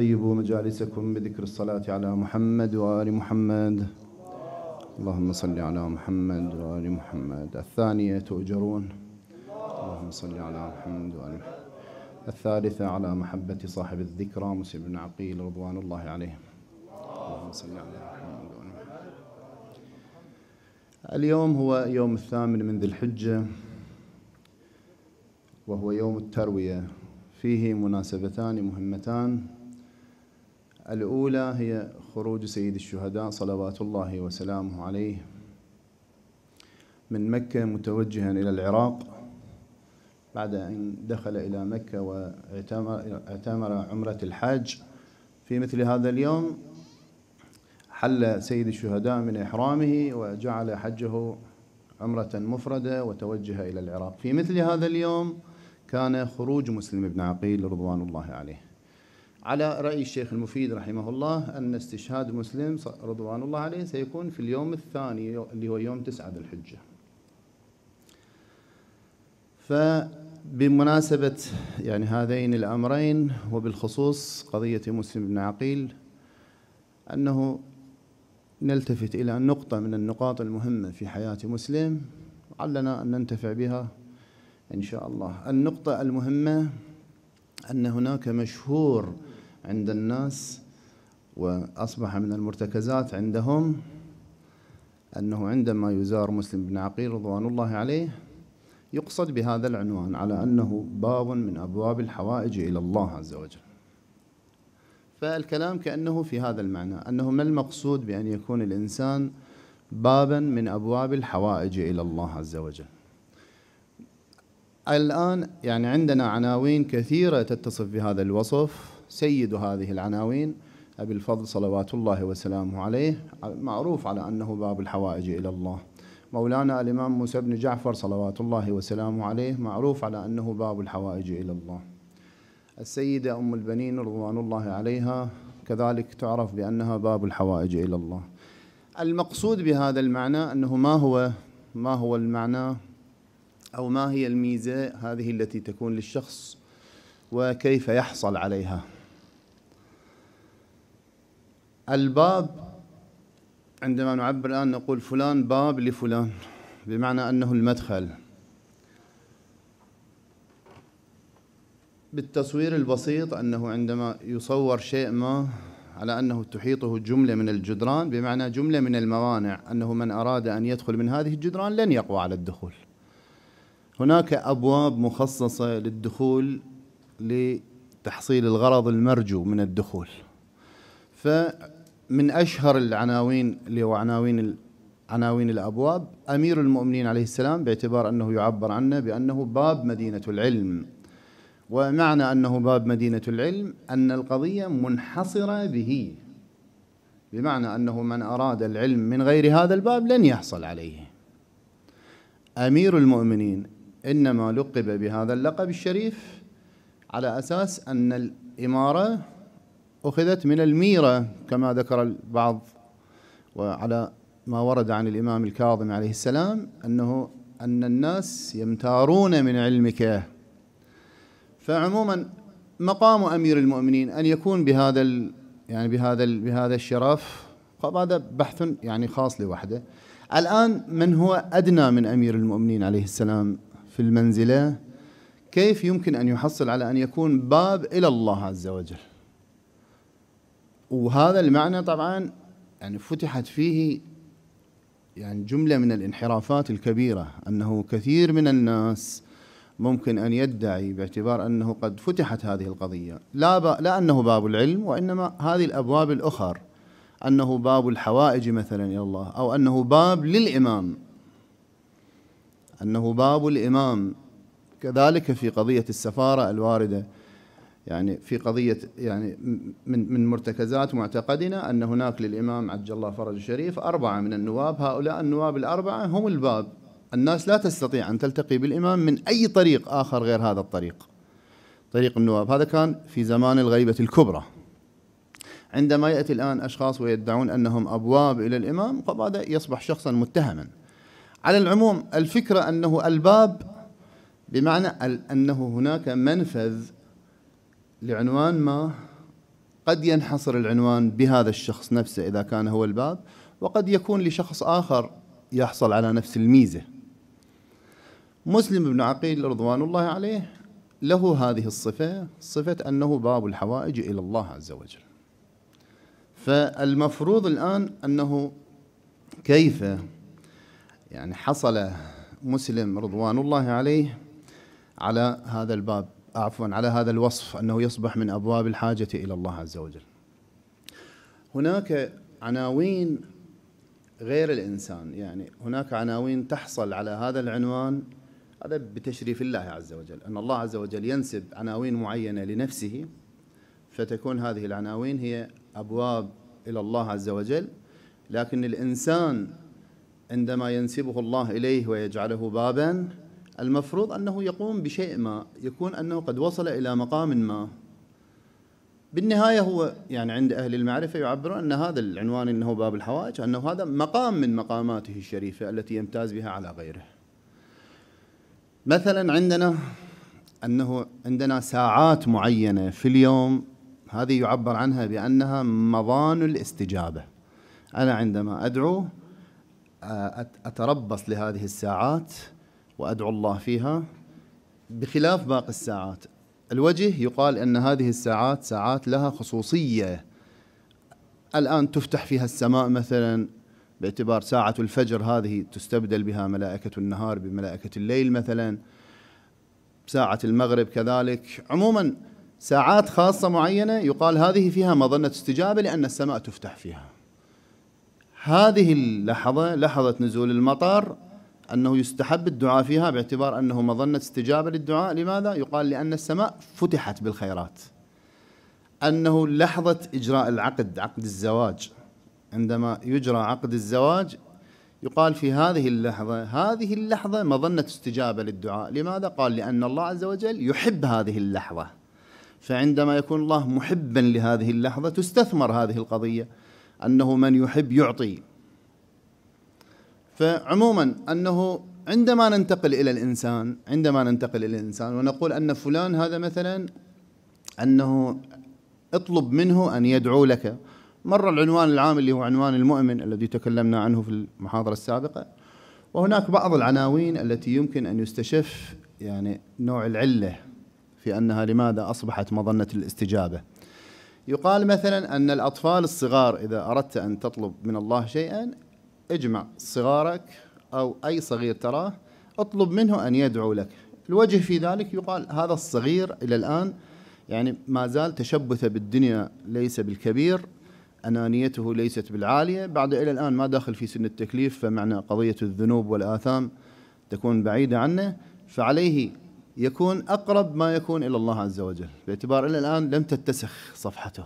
طيبوا مجالسكم بذكر الصلاة على محمد وآل محمد اللهم صل على محمد وآل محمد الثانية تؤجرون اللهم صل على محمد وآل محمد الثالثة على محبة صاحب الذكرى موسى بن عقيل رضوان الله عليه اللهم صل على محمد وآل محمد اليوم هو يوم الثامن من ذي الحجة وهو يوم التروية فيه مناسبتان مهمتان الأولى هي خروج سيد الشهداء صلوات الله وسلامه عليه من مكة متوجها إلى العراق بعد أن دخل إلى مكة واعتمر عمرة الحاج في مثل هذا اليوم حل سيد الشهداء من إحرامه وجعل حجه عمرة مفردة وتوجه إلى العراق في مثل هذا اليوم كان خروج مسلم بن عقيل رضوان الله عليه على رأي الشيخ المفيد رحمه الله أن استشهاد مسلم رضوان الله عليه سيكون في اليوم الثاني اللي هو يوم تسعة ذي الحجة فبمناسبة يعني هذين الأمرين وبالخصوص قضية مسلم بن عقيل أنه نلتفت إلى نقطة من النقاط المهمة في حياة مسلم علنا أن ننتفع بها إن شاء الله النقطة المهمة أن هناك مشهور عند الناس وأصبح من المرتكزات عندهم أنه عندما يزار مسلم بن عقيل رضوان الله عليه يقصد بهذا العنوان على أنه باب من أبواب الحوائج إلى الله عز وجل فالكلام كأنه في هذا المعنى أنه ما المقصود بأن يكون الإنسان بابا من أبواب الحوائج إلى الله عز وجل الآن يعني عندنا عناوين كثيرة تتصف بهذا الوصف سيد هذه العناوين أبي الفضل صلوات الله وسلامه عليه معروف على أنه باب الحوائج إلى الله مولانا الإمام موسى بن جعفر صلوات الله وسلامه عليه معروف على أنه باب الحوائج إلى الله السيدة أم البنين رضوان الله عليها كذلك تعرف بأنها باب الحوائج إلى الله المقصود بهذا المعنى أنه ما هو ما هو المعنى أو ما هي الميزة هذه التي تكون للشخص وكيف يحصل عليها الباب عندما نعبر الآن نقول فلان باب لفلان بمعنى أنه المدخل بالتصوير البسيط أنه عندما يصور شيء ما على أنه تحيطه جملة من الجدران بمعنى جملة من الموانع أنه من أراد أن يدخل من هذه الجدران لن يقوى على الدخول هناك أبواب مخصصة للدخول لتحصيل الغرض المرجو من الدخول ف من أشهر العناوين اللي هو عناوين عناوين الأبواب أمير المؤمنين عليه السلام باعتبار أنه يعبر عنه بأنه باب مدينة العلم ومعنى أنه باب مدينة العلم أن القضية منحصرة به بمعنى أنه من أراد العلم من غير هذا الباب لن يحصل عليه أمير المؤمنين إنما لقب بهذا اللقب الشريف على أساس أن الإمارة أخذت من الميرة كما ذكر البعض وعلى ما ورد عن الإمام الكاظم عليه السلام أنه أن الناس يمتارون من علمك فعموما مقام أمير المؤمنين أن يكون بهذا ال يعني بهذا ال بهذا الشرف هذا بحث يعني خاص لوحده الآن من هو أدنى من أمير المؤمنين عليه السلام في المنزلة كيف يمكن أن يحصل على أن يكون باب إلى الله عز وجل وهذا المعنى طبعا يعني فتحت فيه يعني جملة من الانحرافات الكبيرة أنه كثير من الناس ممكن أن يدعي باعتبار أنه قد فتحت هذه القضية لا, با لا أنه باب العلم وإنما هذه الأبواب الأخر أنه باب الحوائج مثلا إلى الله أو أنه باب للإمام أنه باب الإمام كذلك في قضية السفارة الواردة يعني في قضية يعني من من مرتكزات معتقدنا أن هناك للإمام عجل الله فرج الشريف أربعة من النواب هؤلاء النواب الأربعة هم الباب الناس لا تستطيع أن تلتقي بالإمام من أي طريق آخر غير هذا الطريق طريق النواب هذا كان في زمان الغيبة الكبرى عندما يأتي الآن أشخاص ويدعون أنهم أبواب إلى الإمام فهذا يصبح شخصا متهما على العموم الفكرة أنه الباب بمعنى أنه هناك منفذ لعنوان ما قد ينحصر العنوان بهذا الشخص نفسه إذا كان هو الباب وقد يكون لشخص آخر يحصل على نفس الميزة مسلم بن عقيل رضوان الله عليه له هذه الصفة صفة أنه باب الحوائج إلى الله عز وجل فالمفروض الآن أنه كيف يعني حصل مسلم رضوان الله عليه على هذا الباب عفوا على هذا الوصف أنه يصبح من أبواب الحاجة إلى الله عز وجل هناك عناوين غير الإنسان يعني هناك عناوين تحصل على هذا العنوان هذا بتشريف الله عز وجل أن الله عز وجل ينسب عناوين معينة لنفسه فتكون هذه العناوين هي أبواب إلى الله عز وجل لكن الإنسان عندما ينسبه الله إليه ويجعله بابا المفروض أنه يقوم بشيء ما يكون أنه قد وصل إلى مقام ما بالنهاية هو يعني عند أهل المعرفة يعبرون أن هذا العنوان أنه باب الحوائج أنه هذا مقام من مقاماته الشريفة التي يمتاز بها على غيره مثلا عندنا أنه عندنا ساعات معينة في اليوم هذه يعبر عنها بأنها مضان الاستجابة أنا عندما أدعو أتربص لهذه الساعات وأدعو الله فيها بخلاف باقي الساعات الوجه يقال أن هذه الساعات ساعات لها خصوصية الآن تفتح فيها السماء مثلا باعتبار ساعة الفجر هذه تستبدل بها ملائكة النهار بملائكة الليل مثلا ساعة المغرب كذلك عموما ساعات خاصة معينة يقال هذه فيها مظنة استجابة لأن السماء تفتح فيها هذه اللحظة لحظة نزول المطر أنه يستحب الدعاء فيها باعتبار أنه مظنة استجابة للدعاء لماذا؟ يقال لأن السماء فتحت بالخيرات أنه لحظة إجراء العقد عقد الزواج عندما يجرى عقد الزواج يقال في هذه اللحظة هذه اللحظة مظنة استجابة للدعاء لماذا؟ قال لأن الله عز وجل يحب هذه اللحظة فعندما يكون الله محبا لهذه اللحظة تستثمر هذه القضية أنه من يحب يعطي فعموما انه عندما ننتقل الى الانسان عندما ننتقل الى الانسان ونقول ان فلان هذا مثلا انه اطلب منه ان يدعو لك مر العنوان العام اللي هو عنوان المؤمن الذي تكلمنا عنه في المحاضره السابقه وهناك بعض العناوين التي يمكن ان يستشف يعني نوع العله في انها لماذا اصبحت مظنه الاستجابه يقال مثلا ان الاطفال الصغار اذا اردت ان تطلب من الله شيئا اجمع صغارك أو أي صغير تراه اطلب منه أن يدعو لك الوجه في ذلك يقال هذا الصغير إلى الآن يعني ما زال تشبثه بالدنيا ليس بالكبير أنانيته ليست بالعالية بعد إلى الآن ما داخل في سن التكليف فمعنى قضية الذنوب والآثام تكون بعيدة عنه فعليه يكون أقرب ما يكون إلى الله عز وجل باعتبار إلى الآن لم تتسخ صفحته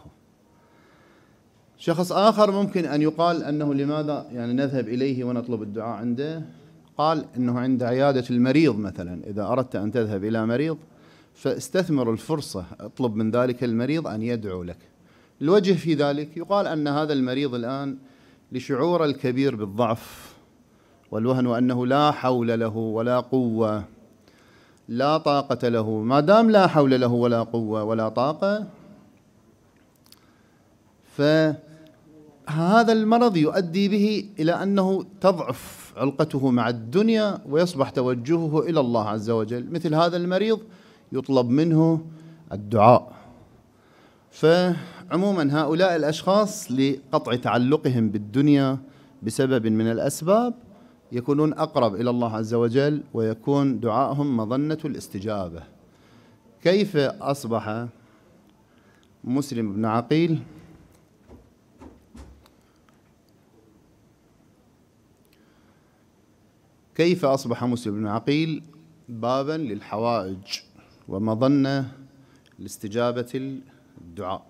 شخص آخر ممكن أن يقال أنه لماذا يعني نذهب إليه ونطلب الدعاء عنده قال أنه عند عيادة المريض مثلا إذا أردت أن تذهب إلى مريض فاستثمر الفرصة اطلب من ذلك المريض أن يدعو لك الوجه في ذلك يقال أن هذا المريض الآن لشعوره الكبير بالضعف والوهن وأنه لا حول له ولا قوة لا طاقة له ما دام لا حول له ولا قوة ولا طاقة ف هذا المرض يؤدي به إلى أنه تضعف علقته مع الدنيا ويصبح توجهه إلى الله عز وجل مثل هذا المريض يطلب منه الدعاء فعموما هؤلاء الأشخاص لقطع تعلقهم بالدنيا بسبب من الأسباب يكونون أقرب إلى الله عز وجل ويكون دعائهم مظنة الاستجابة كيف أصبح مسلم بن عقيل كيف أصبح موسى بن عقيل بابا للحوائج ومظنة لاستجابة الدعاء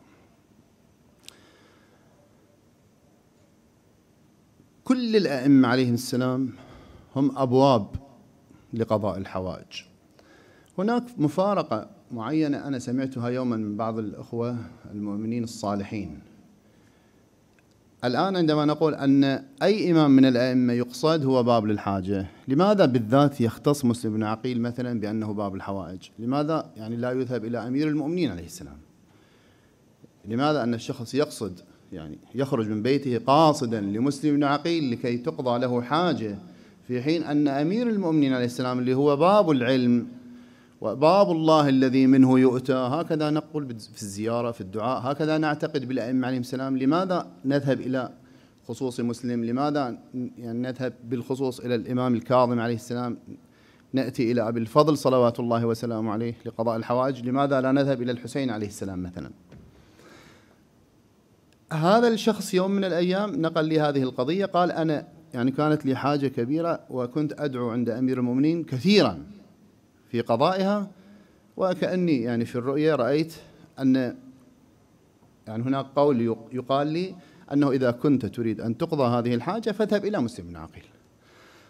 كل الأئمة عليهم السلام هم أبواب لقضاء الحوائج هناك مفارقة معينة أنا سمعتها يوما من بعض الأخوة المؤمنين الصالحين الآن عندما نقول أن أي إمام من الأئمة يقصد هو باب للحاجة لماذا بالذات يختص مسلم بن عقيل مثلا بأنه باب الحوائج لماذا يعني لا يذهب إلى أمير المؤمنين عليه السلام لماذا أن الشخص يقصد يعني يخرج من بيته قاصدا لمسلم بن عقيل لكي تقضى له حاجة في حين أن أمير المؤمنين عليه السلام اللي هو باب العلم وباب الله الذي منه يؤتى هكذا نقول في الزيارة في الدعاء هكذا نعتقد بالأئمة عليهم السلام لماذا نذهب إلى خصوص مسلم لماذا يعني نذهب بالخصوص إلى الإمام الكاظم عليه السلام نأتي إلى أبي الفضل صلوات الله وسلامه عليه لقضاء الحوائج لماذا لا نذهب إلى الحسين عليه السلام مثلا هذا الشخص يوم من الأيام نقل لي هذه القضية قال أنا يعني كانت لي حاجة كبيرة وكنت أدعو عند أمير المؤمنين كثيرا في قضائها وكأني يعني في الرؤية رأيت أن يعني هناك قول يقال لي أنه إذا كنت تريد أن تقضى هذه الحاجة فاذهب إلى مسلم بن عقيل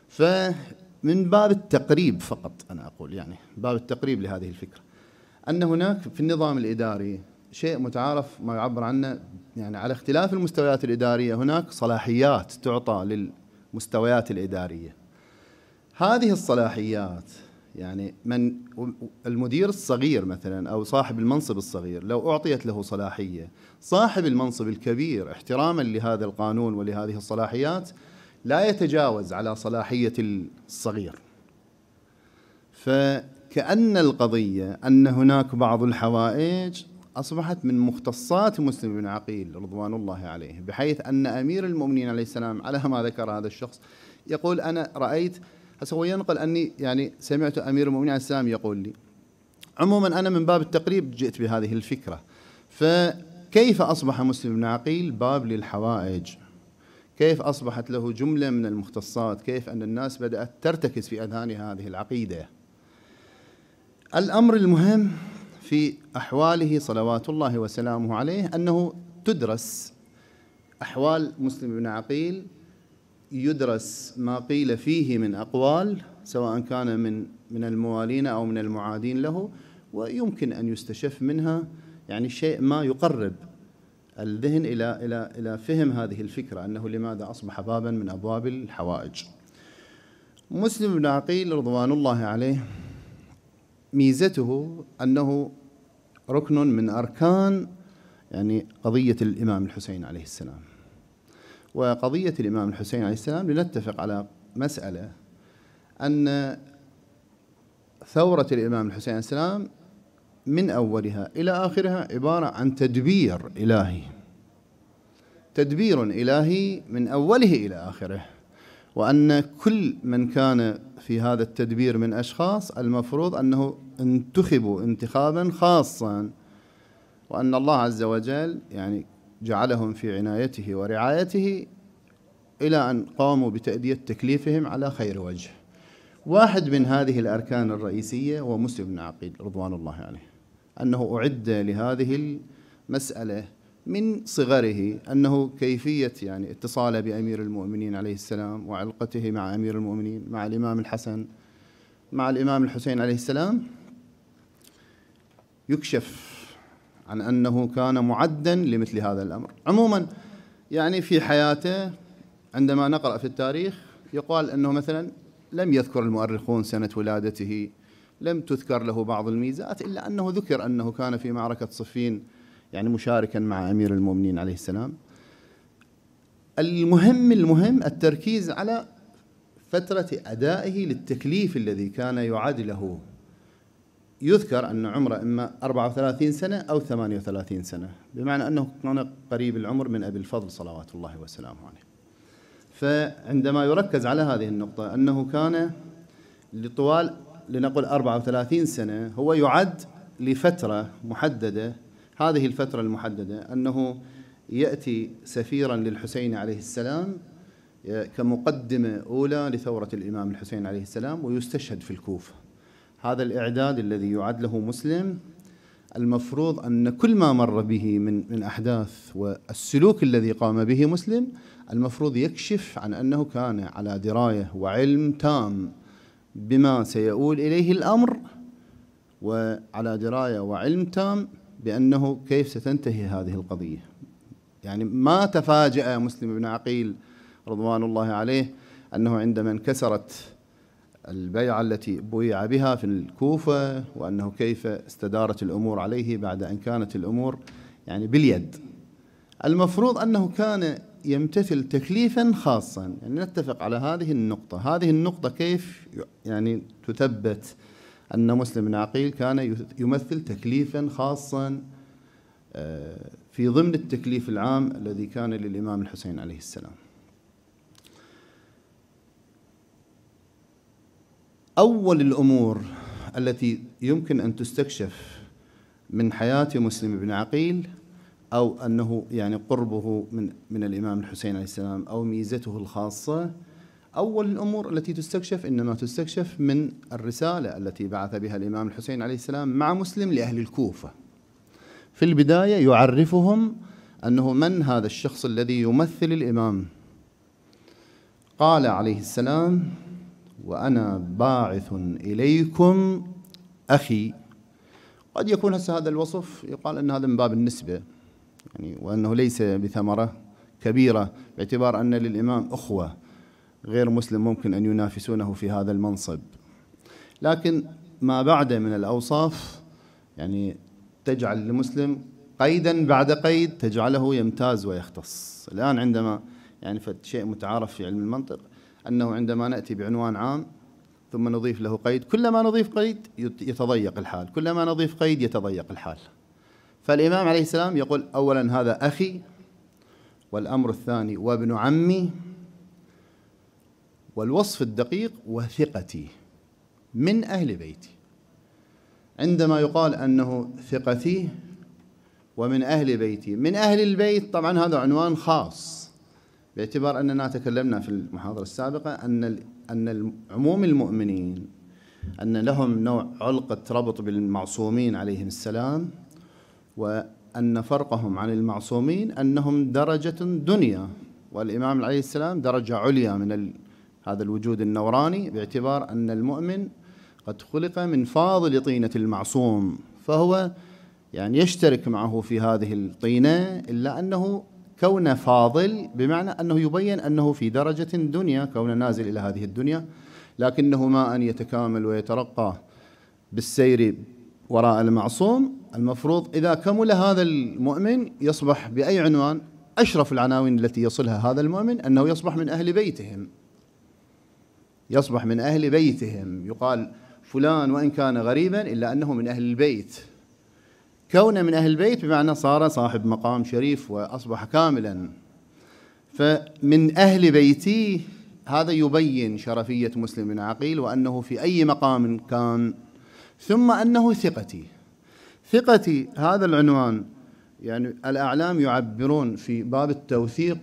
فمن باب التقريب فقط أنا أقول يعني باب التقريب لهذه الفكرة أن هناك في النظام الإداري شيء متعارف ما يعبر عنه يعني على اختلاف المستويات الإدارية هناك صلاحيات تعطى للمستويات الإدارية هذه الصلاحيات يعني من المدير الصغير مثلا او صاحب المنصب الصغير لو اعطيت له صلاحيه صاحب المنصب الكبير احتراما لهذا القانون ولهذه الصلاحيات لا يتجاوز على صلاحيه الصغير فكان القضيه ان هناك بعض الحوائج اصبحت من مختصات مسلم بن عقيل رضوان الله عليه بحيث ان امير المؤمنين عليه السلام على ما ذكر هذا الشخص يقول انا رايت هسه هو ينقل اني يعني سمعت امير المؤمنين عليه السلام يقول لي عموما انا من باب التقريب جئت بهذه الفكره فكيف اصبح مسلم بن عقيل باب للحوائج كيف اصبحت له جمله من المختصات كيف ان الناس بدات ترتكز في اذهانها هذه العقيده الامر المهم في احواله صلوات الله وسلامه عليه انه تدرس احوال مسلم بن عقيل يدرس ما قيل فيه من أقوال سواء كان من من الموالين أو من المعادين له ويمكن أن يستشف منها يعني شيء ما يقرب الذهن إلى إلى إلى فهم هذه الفكرة أنه لماذا أصبح بابا من أبواب الحوائج مسلم بن عقيل رضوان الله عليه ميزته أنه ركن من أركان يعني قضية الإمام الحسين عليه السلام وقضية الإمام الحسين عليه السلام لنتفق على مسألة أن ثورة الإمام الحسين عليه السلام من أولها إلى آخرها عبارة عن تدبير إلهي تدبير إلهي من أوله إلى آخره وأن كل من كان في هذا التدبير من أشخاص المفروض أنه انتخبوا انتخابا خاصا وأن الله عز وجل يعني جعلهم في عنايته ورعايته إلى أن قاموا بتأدية تكليفهم على خير وجه واحد من هذه الأركان الرئيسية هو مسلم بن عقيل رضوان الله عليه أنه أعد لهذه المسألة من صغره أنه كيفية يعني اتصاله بأمير المؤمنين عليه السلام وعلقته مع أمير المؤمنين مع الإمام الحسن مع الإمام الحسين عليه السلام يكشف عن أنه كان معدا لمثل هذا الأمر عموما يعني في حياته عندما نقرأ في التاريخ يقال أنه مثلا لم يذكر المؤرخون سنة ولادته لم تذكر له بعض الميزات إلا أنه ذكر أنه كان في معركة صفين يعني مشاركا مع أمير المؤمنين عليه السلام المهم المهم التركيز على فترة أدائه للتكليف الذي كان يعاد له يذكر أن عمره إما 34 سنة أو 38 سنة بمعنى أنه كان قريب العمر من أبي الفضل صلوات الله وسلامه عليه فعندما يركز على هذه النقطة أنه كان لطوال لنقل 34 سنة هو يعد لفترة محددة هذه الفترة المحددة أنه يأتي سفيرا للحسين عليه السلام آه، كمقدمة أولى لثورة الإمام الحسين عليه السلام ويستشهد في الكوفة هذا الإعداد الذي يعد له مسلم المفروض أن كل ما مر به من من أحداث والسلوك الذي قام به مسلم المفروض يكشف عن أنه كان على دراية وعلم تام بما سيؤول إليه الأمر وعلى دراية وعلم تام بأنه كيف ستنتهي هذه القضية يعني ما تفاجأ مسلم بن عقيل رضوان الله عليه أنه عندما انكسرت البيعة التي بويع بها في الكوفة وأنه كيف استدارت الأمور عليه بعد أن كانت الأمور يعني باليد المفروض أنه كان يمتثل تكليفا خاصا يعني نتفق على هذه النقطة هذه النقطة كيف يعني تثبت أن مسلم بن عقيل كان يمثل تكليفا خاصا آه، في ضمن التكليف العام الذي كان للإمام الحسين عليه السلام أول الأمور التي يمكن أن تستكشف من حياة مسلم بن عقيل أو أنه يعني قربه من من الإمام الحسين عليه السلام أو ميزته الخاصة أول الأمور التي تستكشف إنما تستكشف من الرسالة التي بعث بها الإمام الحسين عليه السلام مع مسلم لأهل الكوفة في البداية يعرفهم أنه من هذا الشخص الذي يمثل الإمام قال عليه السلام وأنا باعث إليكم أخي قد يكون هسه هذا الوصف يقال أن هذا من باب النسبة يعني وأنه ليس بثمرة كبيرة باعتبار أن للإمام أخوة غير مسلم ممكن أن ينافسونه في هذا المنصب لكن ما بعد من الأوصاف يعني تجعل المسلم قيدا بعد قيد تجعله يمتاز ويختص الآن عندما يعني شيء متعارف في علم المنطق أنه عندما نأتي بعنوان عام ثم نضيف له قيد كلما نضيف قيد يتضيق الحال كلما نضيف قيد يتضيق الحال فالإمام عليه السلام يقول أولا هذا أخي والأمر الثاني وابن عمي والوصف الدقيق وثقتي من أهل بيتي عندما يقال أنه ثقتي ومن أهل بيتي من أهل البيت طبعا هذا عنوان خاص باعتبار أننا تكلمنا في المحاضرة السابقة أن أن عموم المؤمنين أن لهم نوع علقة ربط بالمعصومين عليهم السلام وأن فرقهم عن المعصومين أنهم درجة دنيا والإمام عليه السلام درجة عليا من هذا الوجود النوراني باعتبار أن المؤمن قد خلق من فاضل طينة المعصوم فهو يعني يشترك معه في هذه الطينة إلا أنه كونه فاضل بمعنى أنه يبين أنه في درجة دنيا كونه نازل إلى هذه الدنيا لكنه ما أن يتكامل ويترقى بالسير وراء المعصوم المفروض إذا كمل هذا المؤمن يصبح بأي عنوان أشرف العناوين التي يصلها هذا المؤمن أنه يصبح من أهل بيتهم يصبح من أهل بيتهم يقال فلان وإن كان غريبا إلا أنه من أهل البيت كونه من أهل البيت بمعنى صار صاحب مقام شريف وأصبح كاملا فمن أهل بيتي هذا يبين شرفية مسلم بن عقيل وأنه في أي مقام كان ثم أنه ثقتي ثقتي هذا العنوان يعني الأعلام يعبرون في باب التوثيق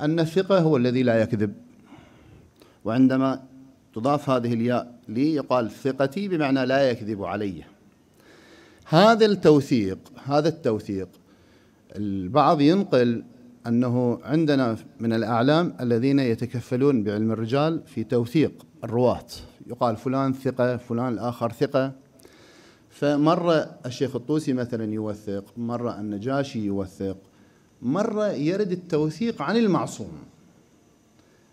أن الثقة هو الذي لا يكذب وعندما تضاف هذه الياء لي يقال ثقتي بمعنى لا يكذب عليّ هذا التوثيق هذا التوثيق البعض ينقل انه عندنا من الاعلام الذين يتكفلون بعلم الرجال في توثيق الرواة يقال فلان ثقه فلان الاخر ثقه فمره الشيخ الطوسي مثلا يوثق مره النجاشي يوثق مره يرد التوثيق عن المعصوم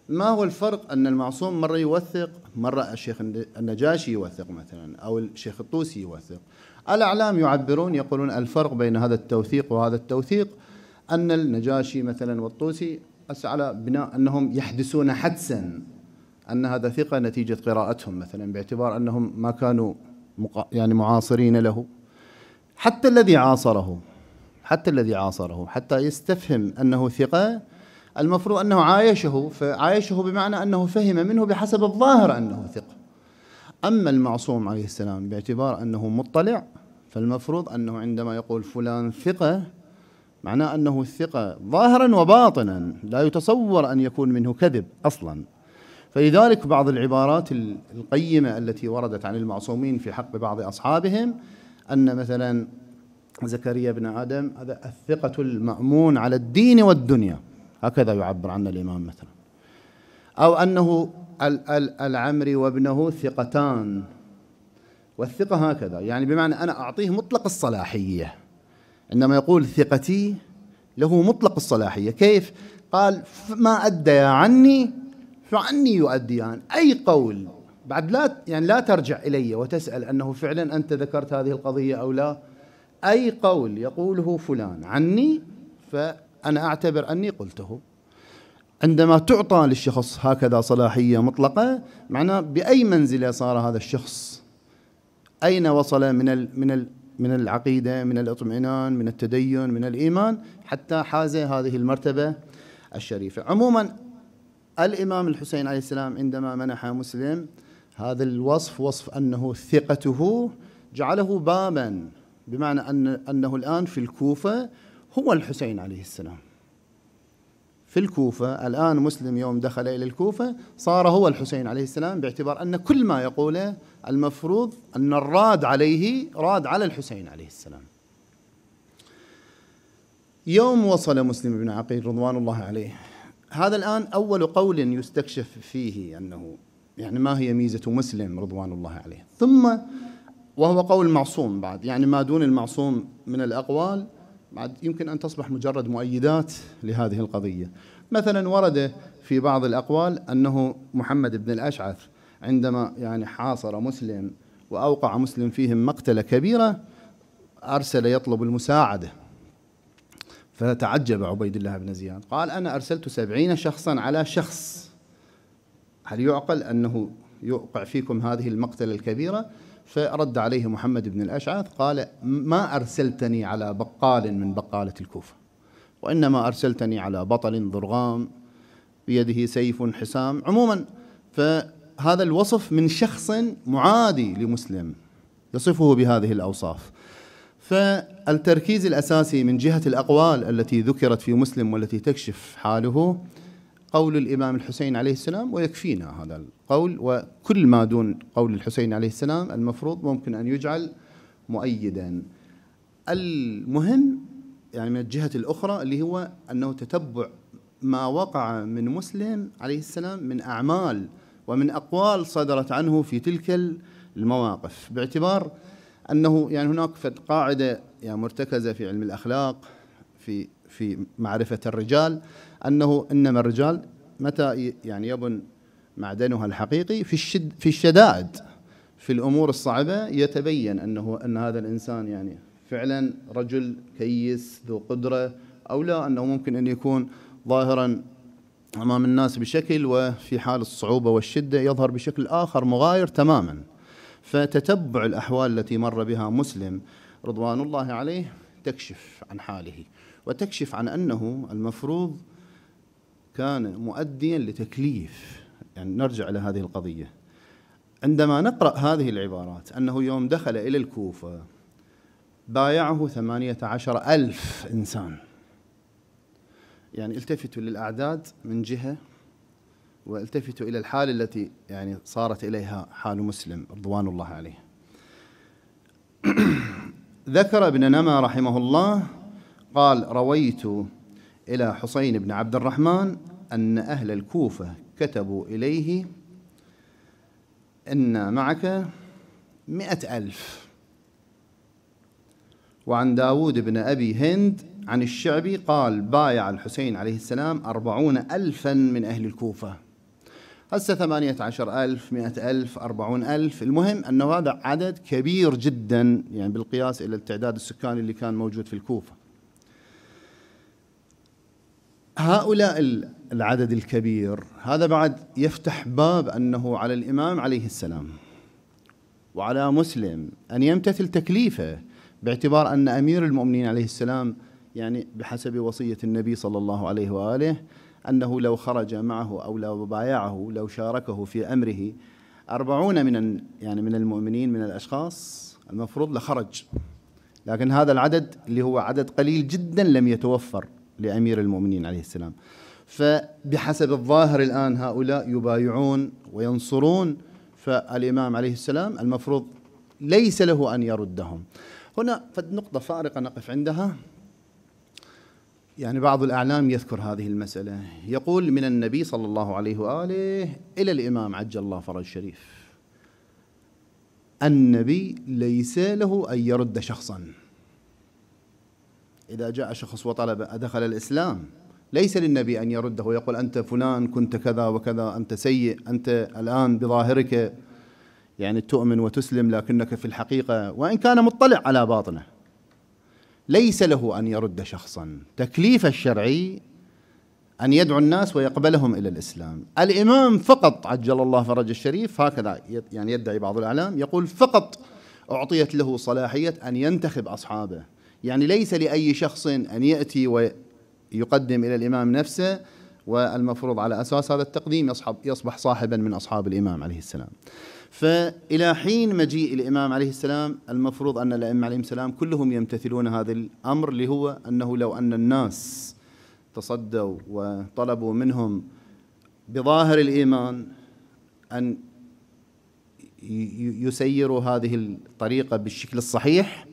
ما هو الفرق ان المعصوم مره يوثق مره الشيخ النجاشي يوثق مثلا او الشيخ الطوسي يوثق الأعلام يعبرون يقولون الفرق بين هذا التوثيق وهذا التوثيق أن النجاشي مثلا والطوسي على بناء أنهم يحدثون حدسا أن هذا ثقة نتيجة قراءتهم مثلا باعتبار أنهم ما كانوا يعني معاصرين له حتى الذي عاصره حتى الذي عاصره حتى يستفهم أنه ثقة المفروض أنه عايشه فعايشه بمعنى أنه فهم منه بحسب الظاهر أنه ثقة أما المعصوم عليه السلام باعتبار أنه مطلع فالمفروض أنه عندما يقول فلان ثقة معناه أنه الثقة ظاهرا وباطنا لا يتصور أن يكون منه كذب أصلا فلذلك بعض العبارات القيمة التي وردت عن المعصومين في حق بعض أصحابهم أن مثلا زكريا بن آدم هذا الثقة المأمون على الدين والدنيا هكذا يعبر عنه الإمام مثلا أو أنه العمري وابنه ثقتان والثقة هكذا يعني بمعنى أنا أعطيه مطلق الصلاحية عندما يقول ثقتي له مطلق الصلاحية كيف؟ قال ما أدى عني فعني يؤديان أي قول بعد لا يعني لا ترجع إلي وتسأل أنه فعلا أنت ذكرت هذه القضية أو لا أي قول يقوله فلان عني فأنا أعتبر أني قلته عندما تعطى للشخص هكذا صلاحية مطلقة معناه بأي منزلة صار هذا الشخص أين وصل من الـ من الـ من العقيدة من الاطمئنان من التدين من الإيمان حتى حاز هذه المرتبة الشريفة عموما الإمام الحسين عليه السلام عندما منح مسلم هذا الوصف وصف أنه ثقته جعله بابا بمعنى أن أنه الآن في الكوفة هو الحسين عليه السلام في الكوفة الآن مسلم يوم دخل إلى الكوفة صار هو الحسين عليه السلام باعتبار أن كل ما يقوله المفروض أن الراد عليه راد على الحسين عليه السلام يوم وصل مسلم بن عقيل رضوان الله عليه هذا الآن أول قول يستكشف فيه أنه يعني ما هي ميزة مسلم رضوان الله عليه ثم وهو قول معصوم بعد يعني ما دون المعصوم من الأقوال يمكن أن تصبح مجرد مؤيدات لهذه القضية مثلا ورد في بعض الأقوال أنه محمد بن الأشعث عندما يعني حاصر مسلم وأوقع مسلم فيهم مقتلة كبيرة أرسل يطلب المساعدة فتعجب عبيد الله بن زياد قال أنا أرسلت سبعين شخصا على شخص هل يعقل أنه يوقع فيكم هذه المقتلة الكبيرة فرد عليه محمد بن الأشعث قال ما أرسلتني على بقال من بقالة الكوفة وإنما أرسلتني على بطل ضرغام بيده سيف حسام عموما فهذا الوصف من شخص معادي لمسلم يصفه بهذه الأوصاف فالتركيز الأساسي من جهة الأقوال التي ذكرت في مسلم والتي تكشف حاله قول الإمام الحسين عليه السلام ويكفينا هذا القول وكل ما دون قول الحسين عليه السلام المفروض ممكن أن يجعل مؤيدا المهم يعني من الجهة الأخرى اللي هو أنه تتبع ما وقع من مسلم عليه السلام من أعمال ومن أقوال صدرت عنه في تلك المواقف باعتبار أنه يعني هناك قاعدة يعني مرتكزة في علم الأخلاق في في معرفة الرجال أنه إنما الرجال متى يعني يبن معدنها الحقيقي في الشد في الشدائد في الأمور الصعبة يتبين أنه أن هذا الإنسان يعني فعلا رجل كيس ذو قدرة أو لا أنه ممكن أن يكون ظاهرا أمام الناس بشكل وفي حال الصعوبة والشدة يظهر بشكل آخر مغاير تماما فتتبع الأحوال التي مر بها مسلم رضوان الله عليه تكشف عن حاله وتكشف عن أنه المفروض كان مؤديا لتكليف يعني نرجع إلى هذه القضية عندما نقرأ هذه العبارات أنه يوم دخل إلى الكوفة بايعه ثمانية عشر ألف إنسان يعني التفتوا للأعداد من جهة والتفتوا إلى الحال التي يعني صارت إليها حال مسلم رضوان الله عليه ذكر ابن نما رحمه الله قال رويت إلى حسين بن عبد الرحمن أن أهل الكوفة كتبوا إليه إن معك مئة ألف وعن داود بن أبي هند عن الشعبي قال بايع الحسين عليه السلام أربعون ألفا من أهل الكوفة هسه ثمانية عشر ألف مئة ألف أربعون ألف المهم أنه هذا عدد كبير جدا يعني بالقياس إلى التعداد السكاني اللي كان موجود في الكوفة هؤلاء العدد الكبير هذا بعد يفتح باب انه على الامام عليه السلام وعلى مسلم ان يمتثل تكليفه باعتبار ان امير المؤمنين عليه السلام يعني بحسب وصيه النبي صلى الله عليه واله انه لو خرج معه او لو بايعه لو شاركه في امره أربعون من يعني من المؤمنين من الاشخاص المفروض لخرج لكن هذا العدد اللي هو عدد قليل جدا لم يتوفر لأمير المؤمنين عليه السلام فبحسب الظاهر الآن هؤلاء يبايعون وينصرون فالإمام عليه السلام المفروض ليس له أن يردهم هنا نقطة فارقة نقف عندها يعني بعض الأعلام يذكر هذه المسألة يقول من النبي صلى الله عليه وآله إلى الإمام عجل الله فرج الشريف النبي ليس له أن يرد شخصاً إذا جاء شخص وطلب أدخل الإسلام ليس للنبي أن يرده ويقول أنت فلان كنت كذا وكذا أنت سيء أنت الآن بظاهرك يعني تؤمن وتسلم لكنك في الحقيقة وإن كان مطلع على باطنه ليس له أن يرد شخصا تكليف الشرعي أن يدعو الناس ويقبلهم إلى الإسلام الإمام فقط عجل الله فرج الشريف هكذا يعني يدعي بعض الإعلام يقول فقط أعطيت له صلاحية أن ينتخب أصحابه يعني ليس لأي شخص أن يأتي ويقدم إلى الإمام نفسه والمفروض على أساس هذا التقديم يصبح صاحبا من أصحاب الإمام عليه السلام فإلى حين مجيء الإمام عليه السلام المفروض أن الأئمة عليهم السلام كلهم يمتثلون هذا الأمر اللي هو أنه لو أن الناس تصدوا وطلبوا منهم بظاهر الإيمان أن يسيروا هذه الطريقة بالشكل الصحيح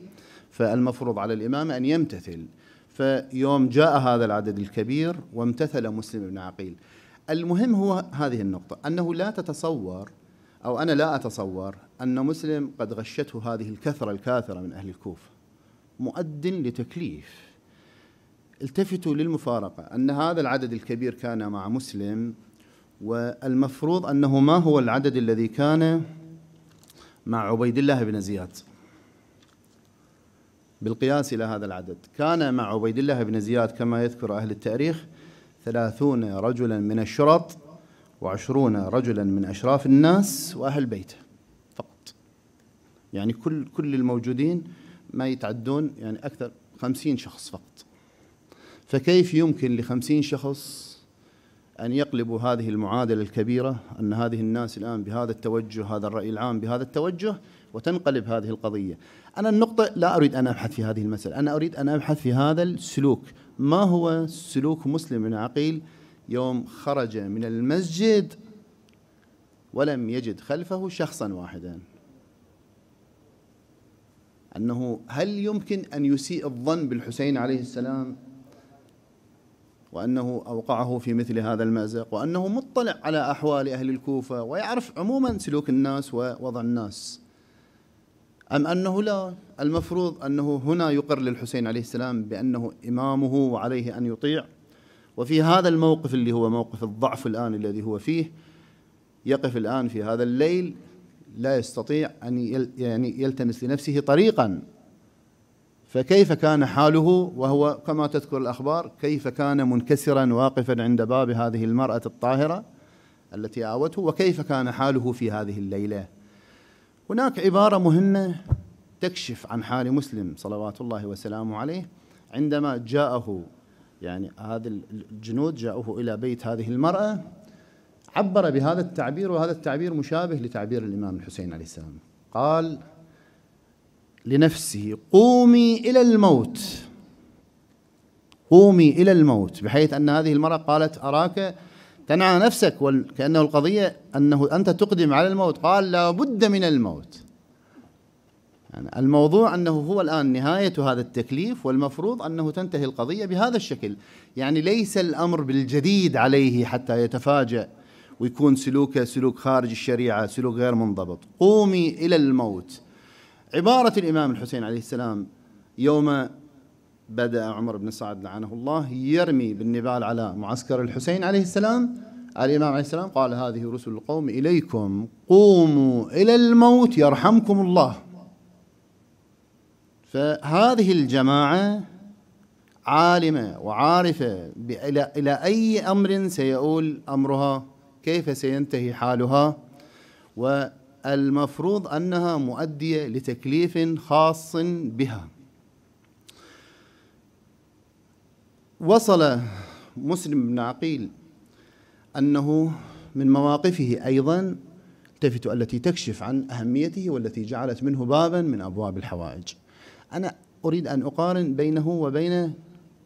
فالمفروض على الإمام أن يمتثل فيوم جاء هذا العدد الكبير وامتثل مسلم بن عقيل المهم هو هذه النقطة أنه لا تتصور أو أنا لا أتصور أن مسلم قد غشته هذه الكثرة الكاثرة من أهل الكوفة مؤد لتكليف التفتوا للمفارقة أن هذا العدد الكبير كان مع مسلم والمفروض أنه ما هو العدد الذي كان مع عبيد الله بن زياد بالقياس إلى هذا العدد كان مع عبيد الله بن زياد كما يذكر أهل التاريخ ثلاثون رجلا من الشرط وعشرون رجلا من أشراف الناس وأهل بيته فقط يعني كل كل الموجودين ما يتعدون يعني أكثر خمسين شخص فقط فكيف يمكن لخمسين شخص أن يقلبوا هذه المعادلة الكبيرة أن هذه الناس الآن بهذا التوجه هذا الرأي العام بهذا التوجه وتنقلب هذه القضية أنا النقطة لا أريد أن أبحث في هذه المسألة أنا أريد أن أبحث في هذا السلوك ما هو سلوك مسلم عقيل يوم خرج من المسجد ولم يجد خلفه شخصا واحدا أنه هل يمكن أن يسيء الظن بالحسين عليه السلام وأنه أوقعه في مثل هذا المأزق وأنه مطلع على أحوال أهل الكوفة ويعرف عموما سلوك الناس ووضع الناس أم أنه لا المفروض أنه هنا يقر للحسين عليه السلام بأنه إمامه وعليه أن يطيع وفي هذا الموقف اللي هو موقف الضعف الآن الذي هو فيه يقف الآن في هذا الليل لا يستطيع أن يعني يلتمس لنفسه طريقا فكيف كان حاله وهو كما تذكر الأخبار كيف كان منكسرا واقفا عند باب هذه المرأة الطاهرة التي آوته وكيف كان حاله في هذه الليلة هناك عبارة مهمة تكشف عن حال مسلم صلوات الله وسلامه عليه عندما جاءه يعني هذا الجنود جاءوه إلى بيت هذه المرأة عبر بهذا التعبير وهذا التعبير مشابه لتعبير الإمام الحسين عليه السلام قال لنفسه قومي إلى الموت قومي إلى الموت بحيث أن هذه المرأة قالت أراك تنعى نفسك وكأنه القضية أنه أنت تقدم على الموت قال لا بد من الموت يعني الموضوع أنه هو الآن نهاية هذا التكليف والمفروض أنه تنتهي القضية بهذا الشكل يعني ليس الأمر بالجديد عليه حتى يتفاجأ ويكون سلوكه سلوك خارج الشريعة سلوك غير منضبط قومي إلى الموت عبارة الإمام الحسين عليه السلام يوم بدأ عمر بن سعد لعنه الله يرمي بالنبال على معسكر الحسين عليه السلام الإمام عليه السلام قال هذه رسل القوم إليكم قوموا إلى الموت يرحمكم الله فهذه الجماعة عالمة وعارفة إلى أي أمر سيؤول أمرها كيف سينتهي حالها والمفروض أنها مؤدية لتكليف خاص بها وصل مسلم بن عقيل أنه من مواقفه أيضا تفت التي تكشف عن أهميته والتي جعلت منه بابا من أبواب الحوائج أنا أريد أن أقارن بينه وبين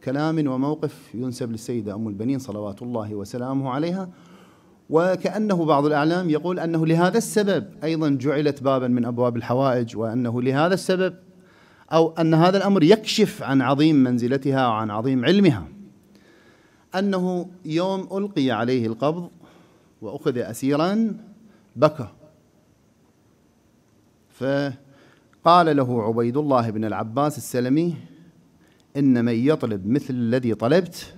كلام وموقف ينسب للسيدة أم البنين صلوات الله وسلامه عليها وكأنه بعض الأعلام يقول أنه لهذا السبب أيضا جعلت بابا من أبواب الحوائج وأنه لهذا السبب أو أن هذا الأمر يكشف عن عظيم منزلتها وعن عظيم علمها أنه يوم ألقي عليه القبض وأخذ أسيرا بكى فقال له عبيد الله بن العباس السلمي إن من يطلب مثل الذي طلبت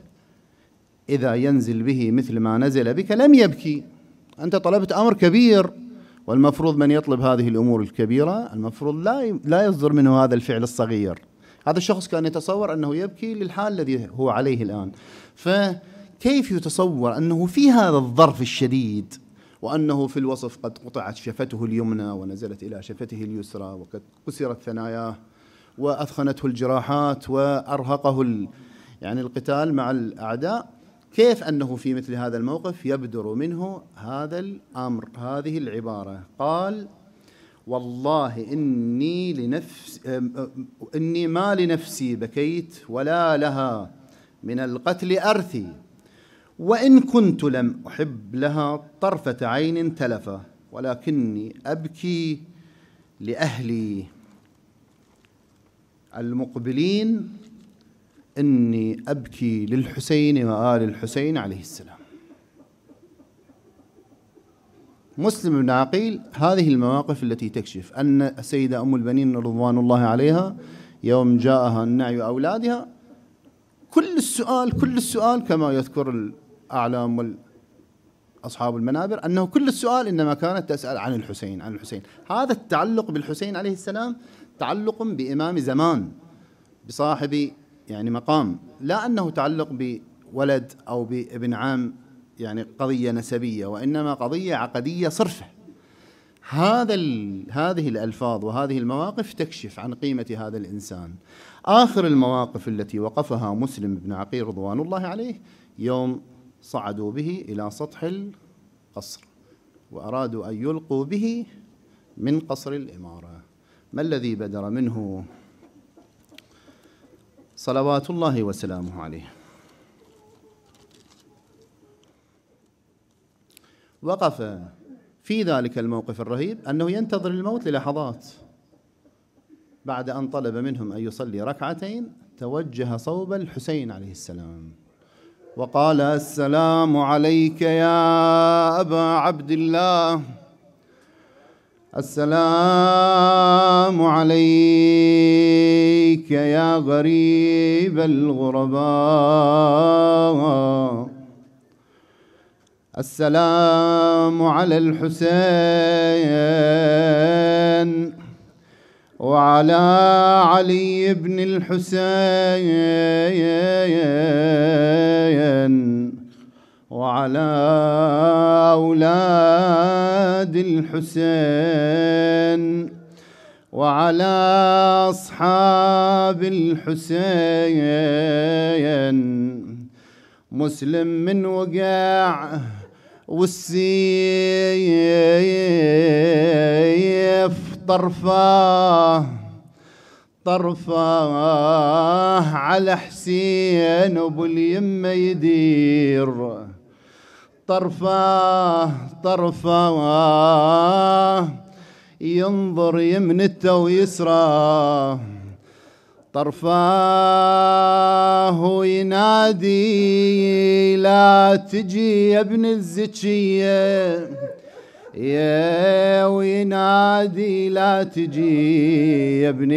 إذا ينزل به مثل ما نزل بك لم يبكي أنت طلبت أمر كبير والمفروض من يطلب هذه الامور الكبيره المفروض لا لا يصدر منه هذا الفعل الصغير هذا الشخص كان يتصور انه يبكي للحال الذي هو عليه الان فكيف يتصور انه في هذا الظرف الشديد وأنه في الوصف قد قطعت شفته اليمنى ونزلت إلى شفته اليسرى وقد كسرت ثناياه وأثخنته الجراحات وأرهقه يعني القتال مع الأعداء كيف أنه في مثل هذا الموقف يبدر منه هذا الأمر هذه العبارة قال والله إني لنفس إني ما لنفسي بكيت ولا لها من القتل أرثي وإن كنت لم أحب لها طرفة عين تلفة ولكني أبكي لأهلي المقبلين إني أبكي للحسين وآل الحسين عليه السلام مسلم بن عقيل هذه المواقف التي تكشف أن السيدة أم البنين رضوان الله عليها يوم جاءها النعي أولادها كل السؤال كل السؤال كما يذكر الأعلام أصحاب المنابر أنه كل السؤال إنما كانت تسأل عن الحسين عن الحسين هذا التعلق بالحسين عليه السلام تعلق بإمام زمان بصاحب يعني مقام لا أنه تعلق بولد أو بابن عام يعني قضية نسبية وإنما قضية عقدية صرفة هذا هذه الألفاظ وهذه المواقف تكشف عن قيمة هذا الإنسان آخر المواقف التي وقفها مسلم بن عقيل رضوان الله عليه يوم صعدوا به إلى سطح القصر وأرادوا أن يلقوا به من قصر الإمارة ما الذي بدر منه صلوات الله وسلامه عليه وقف في ذلك الموقف الرهيب أنه ينتظر الموت للحظات بعد أن طلب منهم أن يصلي ركعتين توجه صوب الحسين عليه السلام وقال السلام عليك يا أبا عبد الله السلام عليك يا غريب الغرباء السلام على الحسين وعلى علي بن الحسين وعلى أولاد الحسين وعلى أصحاب الحسين مسلم من وقع والسيف طرفاه طرفاه على حسين وباليمه يدير طرفه طرفه ينظر يمنته ويسره طرفاه وينادي لا تجي يا ابن الزكية يا وينادي لا تجي يا ابن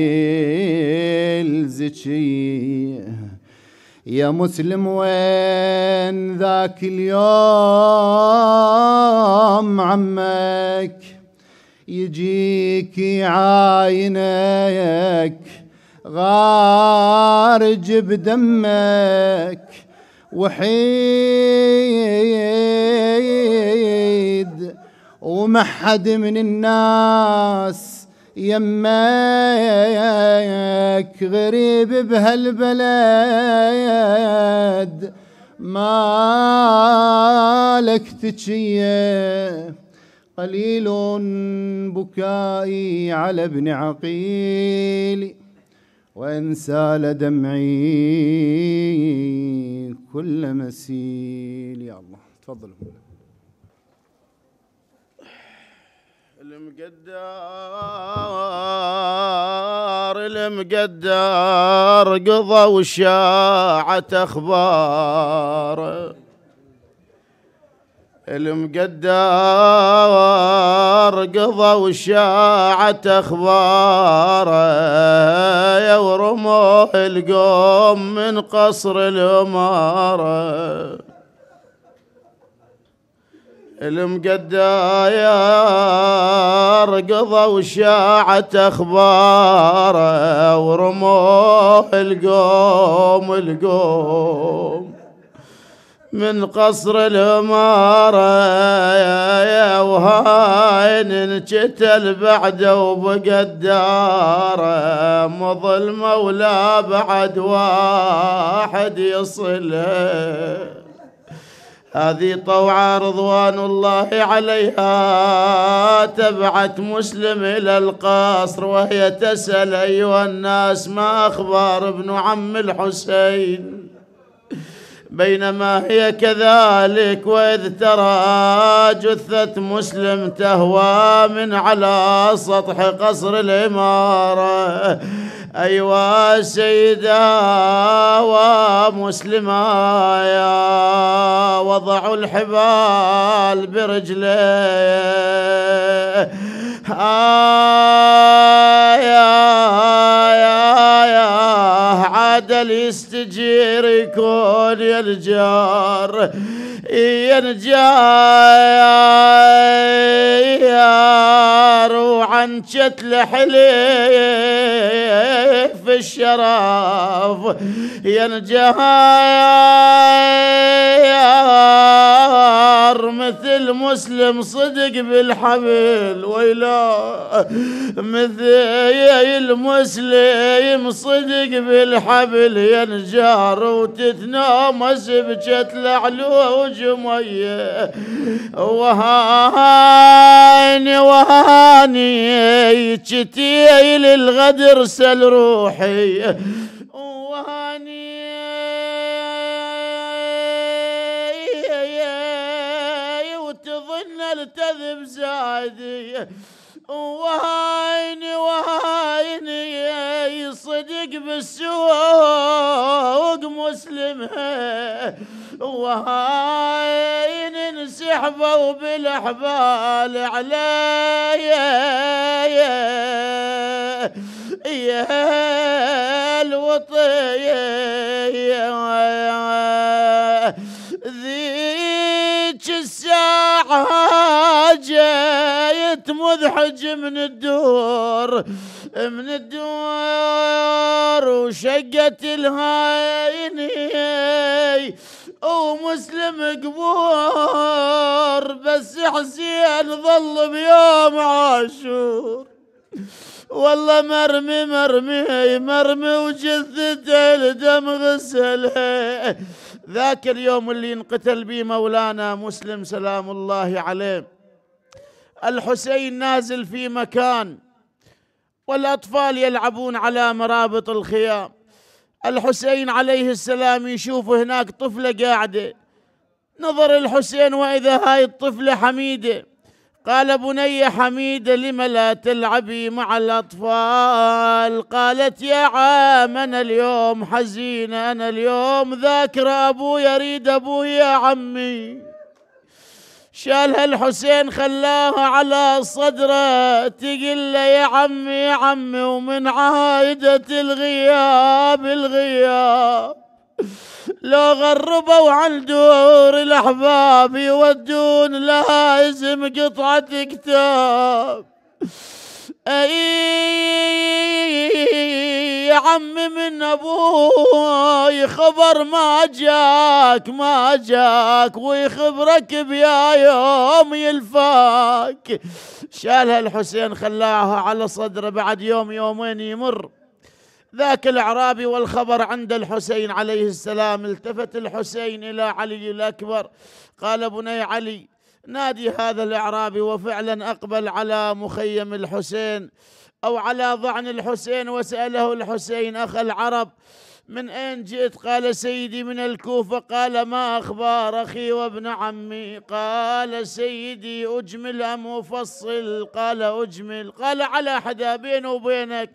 الزكيه يا مسلم وين ذاك اليوم عمك يجيك يعاينك غارج بدمك وحيد ومحد من الناس يماك غريب بهالبلد مالك تشيه قليل بكائي على ابن عقيل وإن سال دمعي كل مسيل يا الله تفضلوا المقدار المقدار قضى وشاعت اخباره المقدار قضى وشاعت اخباره ورموه القوم من قصر الاماره المقداير قضى وشاعت اخباره ورموه القوم القوم من قصر الاماره يا يا وهاين انشتل بعده وبقداره مظلمه ولا بعد واحد يصله هذه طوعة رضوان الله عليها تبعت مسلم إلى القصر وهي تسأل أيها الناس ما أخبار ابن عم الحسين بينما هي كذلك وإذ ترى جثة مسلم تهوى من على سطح قصر الإمارة أيوا سيدة ومسلما يا وضعوا الحبال برجلي آيا آه يا يا يا عاد يستجير يكون يا الجار يرجع يا روعا شتل حليف الشرف ينجح يا مثل مسلم صدق بالحبل ويلا مثل مسلم صدق بالحبل ينجار وتتنامس بجتل علوج جمية وهاني وهاني جتي للغدر سل روحي وهاني وتظن التذب زادي وهايني وهايني صدق بالسوق مسلم وهاين انسحبوا بالاحبال علي يا الوطيه حاجيت مذحج من الدور من الدور وشقت الهايني ومسلم قبور بس حسين ظل بيوم عاشور والله مرمي مرمي مرمي وجثته الدم غسله ذاك اليوم اللي انقتل به مولانا مسلم سلام الله عليه الحسين نازل في مكان والأطفال يلعبون على مرابط الخيام الحسين عليه السلام يشوف هناك طفلة قاعدة نظر الحسين وإذا هاي الطفلة حميدة قال بني حميد لم لا تلعبي مع الأطفال قالت يا عام أنا اليوم حزينة أنا اليوم ذاكر أبوي يريد أبوي يا عمي شالها الحسين خلاها على صدره تقل له يا عمي يا عمي ومن عايدة الغياب الغياب لو غربوا عن دور الأحباب يودون لها اسم قطعة كتاب أي عم عمي من أبوي خبر ما جاك ما جاك ويخبرك بيا يوم يلفاك شالها الحسين خلاها على صدره بعد يوم يومين يمر ذاك الاعرابي والخبر عند الحسين عليه السلام التفت الحسين الى علي الاكبر قال بني علي نادي هذا الاعرابي وفعلا اقبل على مخيم الحسين او على ضعن الحسين وساله الحسين اخ العرب من أين جئت قال سيدي من الكوفة قال ما أخبار أخي وابن عمي قال سيدي أجمل أم أفصل قال أجمل قال على حدا بيني وبينك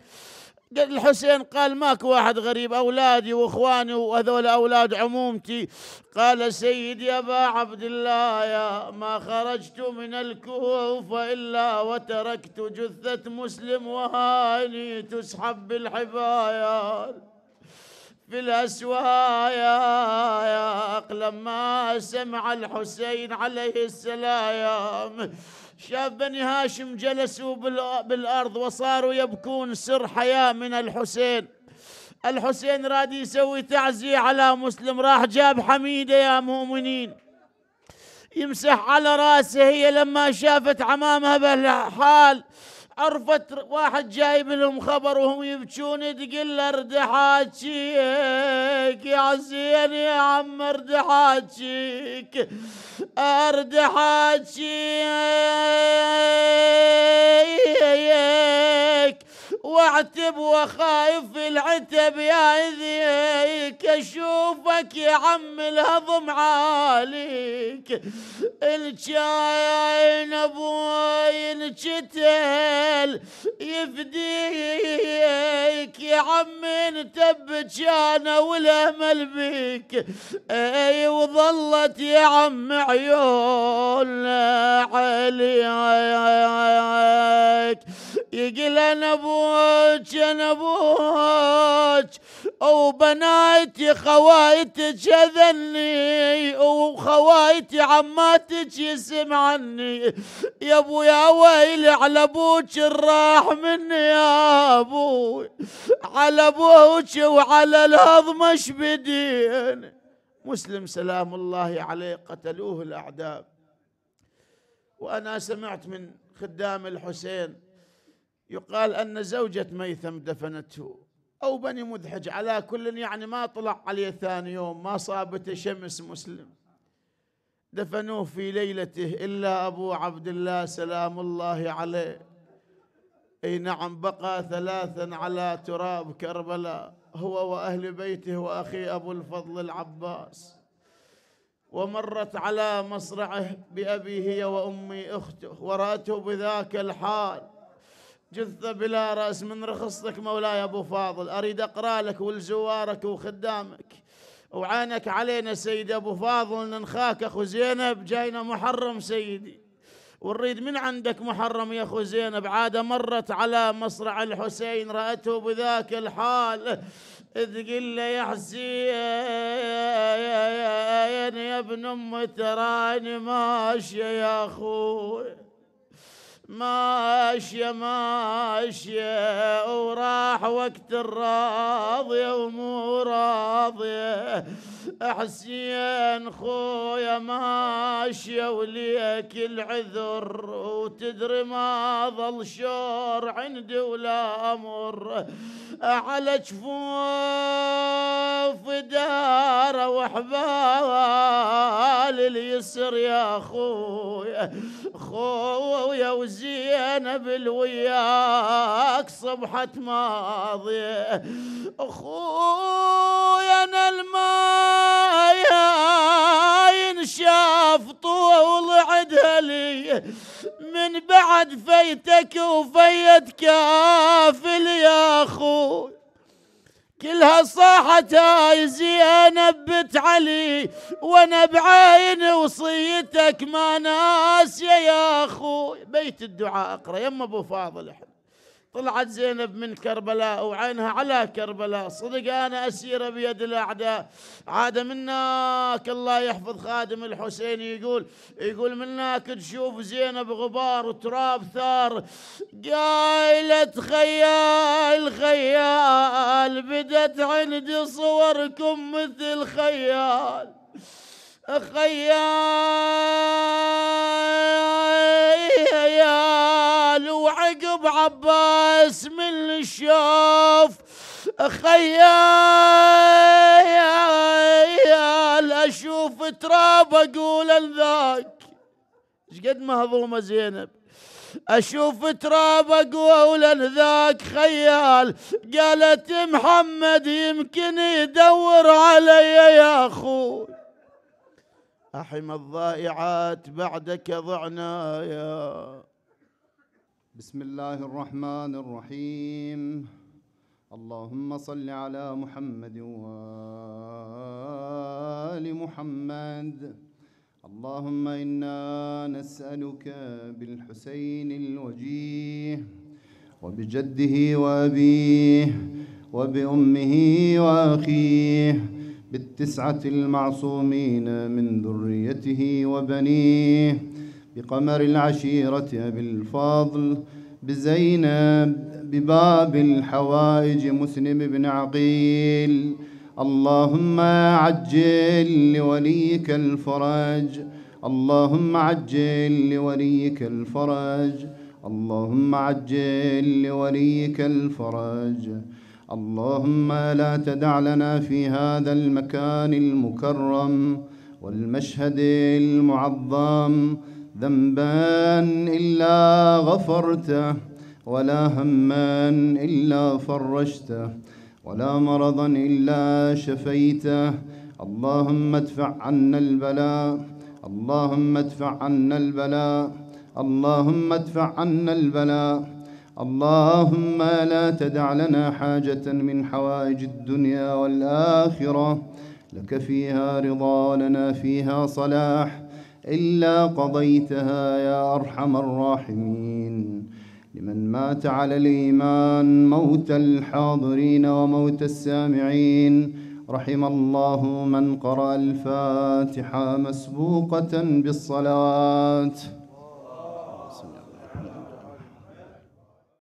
الحسين قال ماك واحد غريب أولادي وإخواني وهذول أولاد عمومتي قال سيدي أبا عبد الله يا ما خرجت من الكوف إلا وتركت جثة مسلم وهاني تسحب بالحبايا في الأسوايا الأسواق لما سمع الحسين عليه السلام شاف بني هاشم جلسوا بالأرض وصاروا يبكون سر حياة من الحسين الحسين راد يسوي تعزية على مسلم راح جاب حميدة يا مؤمنين يمسح على راسه هي لما شافت عمامها بهالحال عرفت واحد جايب لهم خبر وهم يبكون تقل له يا زين يا عم ارد حاجيك معتب وخايف في العتب يا ذيك اشوفك يا عم الهضم عاليك الجاين ابوي الجتل يفديك يا عم انت بجانا والامل بيك اي وظلت يا عم عيوننا عليك يقول انا ابوك انا ابوك خوايتي جذني اذني وخوايتي عماتك عني يا ابو يا ويلي على ابوك الراح مني يا ابوي على ابوك وعلى الهضمه شبدين مسلم سلام الله عليه قتلوه الاعداء وانا سمعت من خدام الحسين يقال أن زوجة ميثم دفنته أو بني مذحج على كل يعني ما طلع عليه ثاني يوم ما صابته شمس مسلم دفنوه في ليلته إلا أبو عبد الله سلام الله عليه أي نعم بقى ثلاثا على تراب كربلاء هو وأهل بيته وأخي أبو الفضل العباس ومرت على مصرعه بأبيه وأمي أخته ورأته بذاك الحال جثة بلا رأس من رخصتك مولاي أبو فاضل أريد أقرالك ولزوارك وخدامك وعانك علينا سيدي أبو فاضل ننخاك أخو زينب جاينا محرم سيدي ونريد من عندك محرم يا أخو زينب عادة مرت على مصرع الحسين رأته بذاك الحال إذ قل له يا حسين يا ابن أمي تراني ماشية يا أخوي ماشية ماشية وراح وقت الراضية ومو راضية حسين خويا ماشية وليك العذر وتدري ما ظل شور عندي ولا أمر على جفوف دار وحبال اليسر يا خويا خويا وزي زينب الوياك صبحة ماضية اخويا انا الماي ينشاف طول عدها لي من بعد فيتك وفيت كافل يا اخوي كلها صاحت يا زينب بنت علي وانا بعين وصيتك ما ناس يا اخوي بيت الدعاء اقرا يما ابو فاضل احنا طلعت زينب من كربلاء وعينها على كربلاء صدق أنا أسيرة بيد الأعداء عاد منك الله يحفظ خادم الحسين يقول يقول منك تشوف زينب غبار وتراب ثار قايلة خيال خيال بدت عندي صوركم مثل خيال خيال وعقب عباس من الشوف خيال اشوف تراب اقول ذاك شقد مهضومه زينب اشوف تراب اقول ذاك خيال قالت محمد يمكن يدور علي يا اخوي أحم الضائعات بعدك ضعنا يا بسم الله الرحمن الرحيم اللهم صل على محمد وآل محمد اللهم إنا نسألك بالحسين الوجيه وبجده وأبيه وبأمه وأخيه بالتسعة المعصومين من ذريته وبنيه بقمر العشيرة بالفضل بزينب بباب الحوائج مسلم بن عقيل اللهم عجل لوليك الفرج اللهم عجل لوليك الفرج اللهم عجل لوليك الفرج اللهم لا تدع لنا في هذا المكان المكرم والمشهد المعظم ذنبا الا غفرته ولا هما الا فرجته ولا مرضا الا شفيته اللهم ادفع عنا البلاء اللهم ادفع عنا البلاء اللهم ادفع عنا البلاء اللهم لا تدع لنا حاجة من حوائج الدنيا والآخرة لك فيها رضا ولنا فيها صلاح إلا قضيتها يا أرحم الراحمين لمن مات على الإيمان موت الحاضرين وموت السامعين رحم الله من قرأ الفاتحة مسبوقة بالصلوات